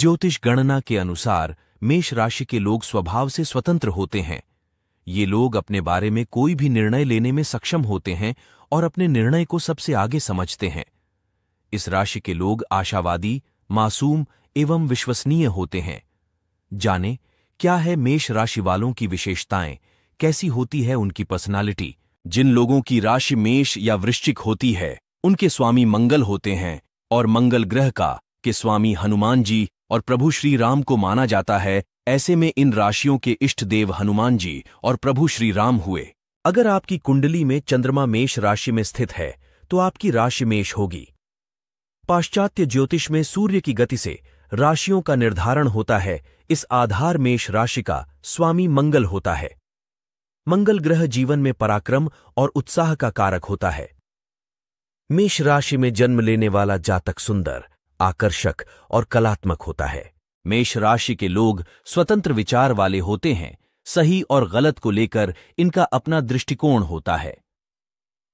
ज्योतिष गणना के अनुसार मेष राशि के लोग स्वभाव से स्वतंत्र होते हैं ये लोग अपने बारे में कोई भी निर्णय लेने में सक्षम होते हैं और अपने निर्णय को सबसे आगे समझते हैं इस राशि के लोग आशावादी मासूम एवं विश्वसनीय होते हैं जाने क्या है मेष राशि वालों की विशेषताएं कैसी होती है उनकी पर्सनालिटी जिन लोगों की राशि मेष या वृश्चिक होती है उनके स्वामी मंगल होते हैं और मंगल ग्रह का के स्वामी हनुमान जी और प्रभु श्री राम को माना जाता है ऐसे में इन राशियों के इष्ट देव हनुमान जी और प्रभु श्री राम हुए अगर आपकी कुंडली में चंद्रमा मेष राशि में स्थित है तो आपकी राशि मेष होगी पाश्चात्य ज्योतिष में सूर्य की गति से राशियों का निर्धारण होता है इस आधार मेष राशि का स्वामी मंगल होता है मंगल ग्रह जीवन में पराक्रम और उत्साह का कारक होता है मेष राशि में जन्म लेने वाला जातक सुंदर आकर्षक और कलात्मक होता है मेष राशि के लोग स्वतंत्र विचार वाले होते हैं सही और गलत को लेकर इनका अपना दृष्टिकोण होता है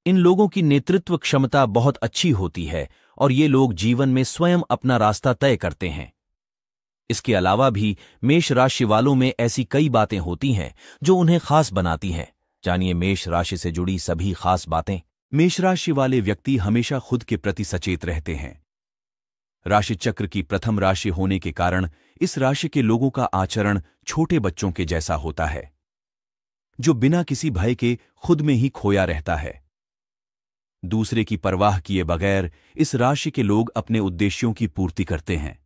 इन लोगों की नेतृत्व क्षमता बहुत अच्छी होती है और ये लोग जीवन में स्वयं अपना रास्ता तय करते हैं इसके अलावा भी मेष राशि वालों में ऐसी कई बातें होती हैं जो उन्हें खास बनाती हैं जानिए मेष राशि से जुड़ी सभी खास बातें मेष राशि वाले व्यक्ति हमेशा खुद के प्रति सचेत रहते हैं राशि चक्र की प्रथम राशि होने के कारण इस राशि के लोगों का आचरण छोटे बच्चों के जैसा होता है जो बिना किसी भय के खुद में ही खोया रहता है दूसरे की परवाह किए बगैर इस राशि के लोग अपने उद्देश्यों की पूर्ति करते हैं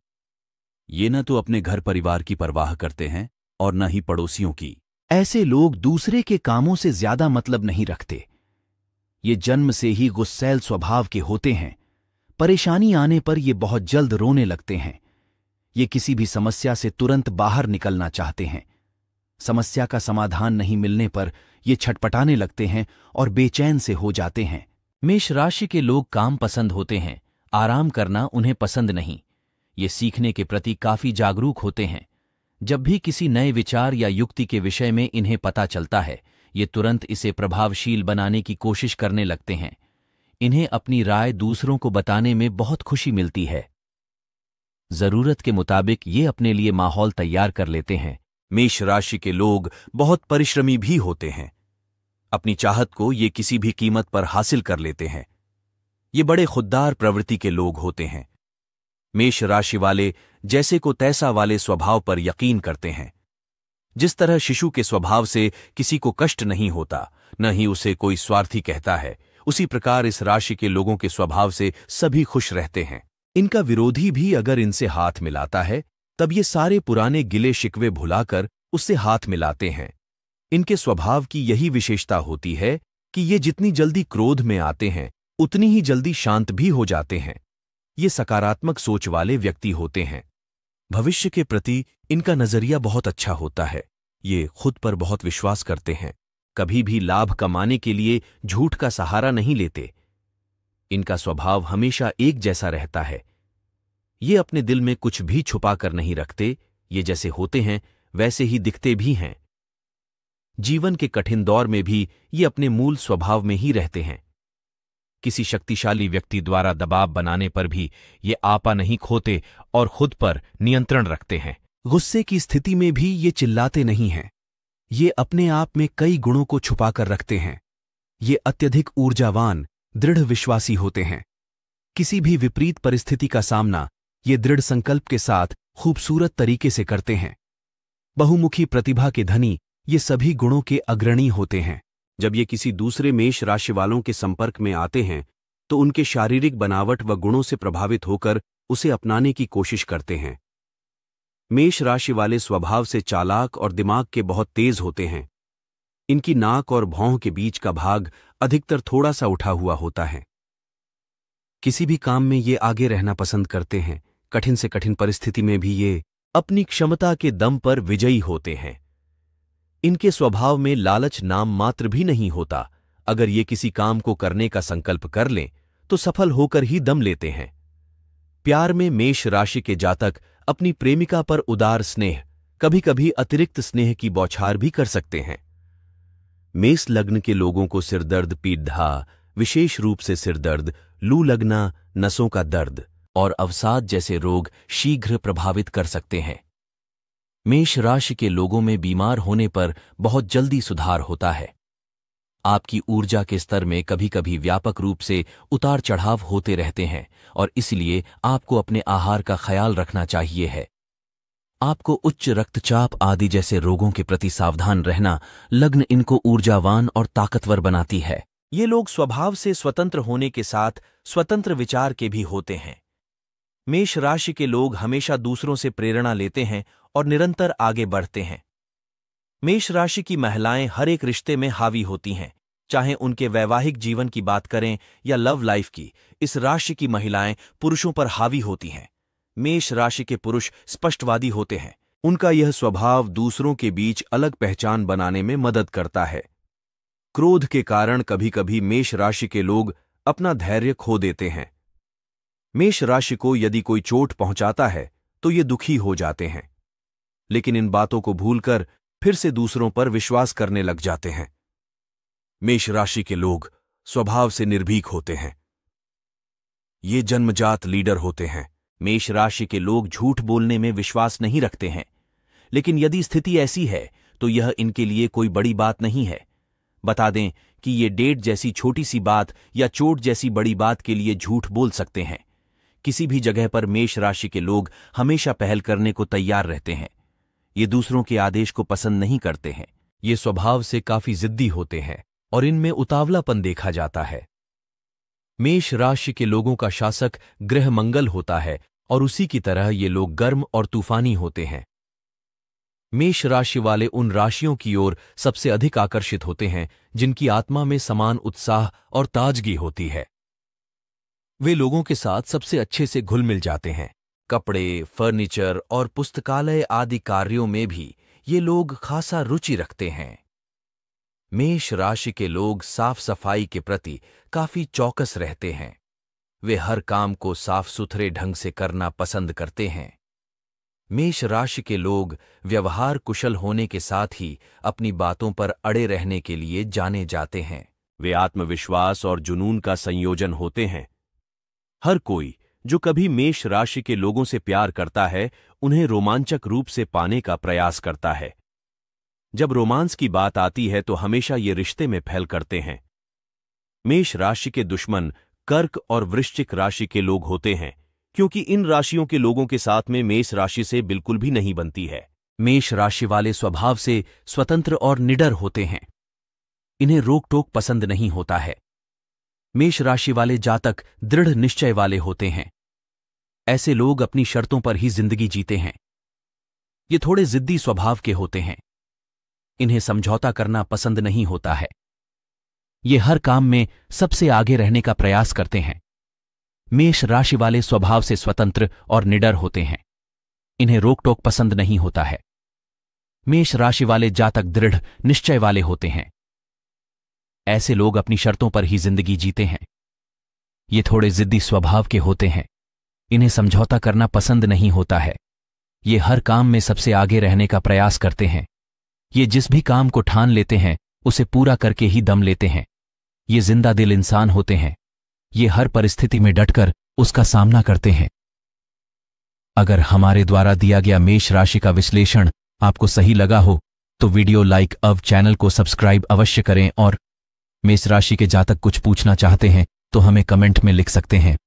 ये न तो अपने घर परिवार की परवाह करते हैं और न ही पड़ोसियों की ऐसे लोग दूसरे के कामों से ज्यादा मतलब नहीं रखते ये जन्म से ही गुस्सैल स्वभाव के होते हैं परेशानी आने पर ये बहुत जल्द रोने लगते हैं ये किसी भी समस्या से तुरंत बाहर निकलना चाहते हैं समस्या का समाधान नहीं मिलने पर ये छटपटाने लगते हैं और बेचैन से हो जाते हैं मेष राशि के लोग काम पसंद होते हैं आराम करना उन्हें पसंद नहीं ये सीखने के प्रति काफी जागरूक होते हैं जब भी किसी नए विचार या युक्ति के विषय में इन्हें पता चलता है ये तुरंत इसे प्रभावशील बनाने की कोशिश करने लगते हैं इन्हें अपनी राय दूसरों को बताने में बहुत खुशी मिलती है जरूरत के मुताबिक ये अपने लिए माहौल तैयार कर लेते हैं मेष राशि के लोग बहुत परिश्रमी भी होते हैं अपनी चाहत को ये किसी भी कीमत पर हासिल कर लेते हैं ये बड़े खुददार प्रवृत्ति के लोग होते हैं मेष राशि वाले जैसे को तैसा वाले स्वभाव पर यकीन करते हैं जिस तरह शिशु के स्वभाव से किसी को कष्ट नहीं होता न ही उसे कोई स्वार्थी कहता है उसी प्रकार इस राशि के लोगों के स्वभाव से सभी खुश रहते हैं इनका विरोधी भी अगर इनसे हाथ मिलाता है तब ये सारे पुराने गिले शिकवे भुलाकर उससे हाथ मिलाते हैं इनके स्वभाव की यही विशेषता होती है कि ये जितनी जल्दी क्रोध में आते हैं उतनी ही जल्दी शांत भी हो जाते हैं ये सकारात्मक सोच वाले व्यक्ति होते हैं भविष्य के प्रति इनका नजरिया बहुत अच्छा होता है ये खुद पर बहुत विश्वास करते हैं कभी भी लाभ कमाने के लिए झूठ का सहारा नहीं लेते इनका स्वभाव हमेशा एक जैसा रहता है ये अपने दिल में कुछ भी छुपा कर नहीं रखते ये जैसे होते हैं वैसे ही दिखते भी हैं जीवन के कठिन दौर में भी ये अपने मूल स्वभाव में ही रहते हैं किसी शक्तिशाली व्यक्ति द्वारा दबाव बनाने पर भी ये आपा नहीं खोते और खुद पर नियंत्रण रखते हैं गुस्से की स्थिति में भी ये चिल्लाते नहीं हैं ये अपने आप में कई गुणों को छुपाकर रखते हैं ये अत्यधिक ऊर्जावान दृढ़ विश्वासी होते हैं किसी भी विपरीत परिस्थिति का सामना ये दृढ़ संकल्प के साथ खूबसूरत तरीके से करते हैं बहुमुखी प्रतिभा के धनी ये सभी गुणों के अग्रणी होते हैं जब ये किसी दूसरे मेष राशि वालों के संपर्क में आते हैं तो उनके शारीरिक बनावट व गुणों से प्रभावित होकर उसे अपनाने की कोशिश करते हैं मेष राशि वाले स्वभाव से चालाक और दिमाग के बहुत तेज होते हैं इनकी नाक और भौं के बीच का भाग अधिकतर थोड़ा सा उठा हुआ होता है किसी भी काम में ये आगे रहना पसंद करते हैं कठिन से कठिन परिस्थिति में भी ये अपनी क्षमता के दम पर विजयी होते हैं इनके स्वभाव में लालच नाम मात्र भी नहीं होता अगर ये किसी काम को करने का संकल्प कर लें तो सफल होकर ही दम लेते हैं प्यार में मेष राशि के जातक अपनी प्रेमिका पर उदार स्नेह कभी कभी अतिरिक्त स्नेह की बौछार भी कर सकते हैं मेष लग्न के लोगों को सिरदर्द पीढ़ा विशेष रूप से सिरदर्द लू लगना नसों का दर्द और अवसाद जैसे रोग शीघ्र प्रभावित कर सकते हैं मेष राशि के लोगों में बीमार होने पर बहुत जल्दी सुधार होता है आपकी ऊर्जा के स्तर में कभी कभी व्यापक रूप से उतार चढ़ाव होते रहते हैं और इसलिए आपको अपने आहार का ख्याल रखना चाहिए है आपको उच्च रक्तचाप आदि जैसे रोगों के प्रति सावधान रहना लग्न इनको ऊर्जावान और ताकतवर बनाती है ये लोग स्वभाव से स्वतंत्र होने के साथ स्वतंत्र विचार के भी होते हैं मेष राशि के लोग हमेशा दूसरों से प्रेरणा लेते हैं और निरंतर आगे बढ़ते हैं मेष राशि की महिलाएं हर एक रिश्ते में हावी होती हैं चाहे उनके वैवाहिक जीवन की बात करें या लव लाइफ की इस राशि की महिलाएं पुरुषों पर हावी होती हैं मेष राशि के पुरुष स्पष्टवादी होते हैं उनका यह स्वभाव दूसरों के बीच अलग पहचान बनाने में मदद करता है क्रोध के कारण कभी कभी मेष राशि के लोग अपना धैर्य खो देते हैं मेष राशि को यदि कोई चोट पहुंचाता है तो ये दुखी हो जाते हैं लेकिन इन बातों को भूलकर फिर से दूसरों पर विश्वास करने लग जाते हैं मेष राशि के लोग स्वभाव से निर्भीक होते हैं ये जन्मजात लीडर होते हैं मेष राशि के लोग झूठ बोलने में विश्वास नहीं रखते हैं लेकिन यदि स्थिति ऐसी है तो यह इनके लिए कोई बड़ी बात नहीं है बता दें कि ये डेट जैसी छोटी सी बात या चोट जैसी बड़ी बात के लिए झूठ बोल सकते हैं किसी भी जगह पर मेष राशि के लोग हमेशा पहल करने को तैयार रहते हैं ये दूसरों के आदेश को पसंद नहीं करते हैं ये स्वभाव से काफी जिद्दी होते हैं और इनमें उतावलापन देखा जाता है मेष राशि के लोगों का शासक ग्रह मंगल होता है और उसी की तरह ये लोग गर्म और तूफानी होते हैं मेष राशि वाले उन राशियों की ओर सबसे अधिक आकर्षित होते हैं जिनकी आत्मा में समान उत्साह और ताजगी होती है वे लोगों के साथ सबसे अच्छे से घुल मिल जाते हैं कपड़े फर्नीचर और पुस्तकालय आदि कार्यों में भी ये लोग खासा रुचि रखते हैं मेष राशि के लोग साफ सफाई के प्रति काफी चौकस रहते हैं वे हर काम को साफ सुथरे ढंग से करना पसंद करते हैं मेष राशि के लोग व्यवहार कुशल होने के साथ ही अपनी बातों पर अड़े रहने के लिए जाने जाते हैं वे आत्मविश्वास और जुनून का संयोजन होते हैं हर कोई जो कभी मेष राशि के लोगों से प्यार करता है उन्हें रोमांचक रूप से पाने का प्रयास करता है जब रोमांस की बात आती है तो हमेशा ये रिश्ते में फैल करते हैं मेष राशि के दुश्मन कर्क और वृश्चिक राशि के लोग होते हैं क्योंकि इन राशियों के लोगों के साथ में मेष राशि से बिल्कुल भी नहीं बनती है मेष राशि वाले स्वभाव से स्वतंत्र और निडर होते हैं इन्हें रोक टोक पसंद नहीं होता है मेष राशि वाले जातक दृढ़ निश्चय वाले होते हैं ऐसे लोग अपनी शर्तों पर ही जिंदगी जीते हैं ये थोड़े जिद्दी स्वभाव के होते हैं इन्हें समझौता करना पसंद नहीं होता है ये हर काम में सबसे आगे रहने का प्रयास करते हैं मेष राशि वाले स्वभाव से स्वतंत्र और निडर होते हैं इन्हें रोक टोक पसंद नहीं होता है मेष राशि वाले जातक दृढ़ निश्चय वाले होते हैं ऐसे लोग अपनी शर्तों पर ही जिंदगी जीते हैं ये थोड़े जिद्दी स्वभाव के होते हैं इन्हें समझौता करना पसंद नहीं होता है ये हर काम में सबसे आगे रहने का प्रयास करते हैं ये जिस भी काम को ठान लेते हैं उसे पूरा करके ही दम लेते हैं ये जिंदा दिल इंसान होते हैं ये हर परिस्थिति में डटकर उसका सामना करते हैं अगर हमारे द्वारा दिया गया मेष राशि का विश्लेषण आपको सही लगा हो तो वीडियो लाइक अव चैनल को सब्सक्राइब अवश्य करें और मेष राशि के जातक कुछ पूछना चाहते हैं तो हमें कमेंट में लिख सकते हैं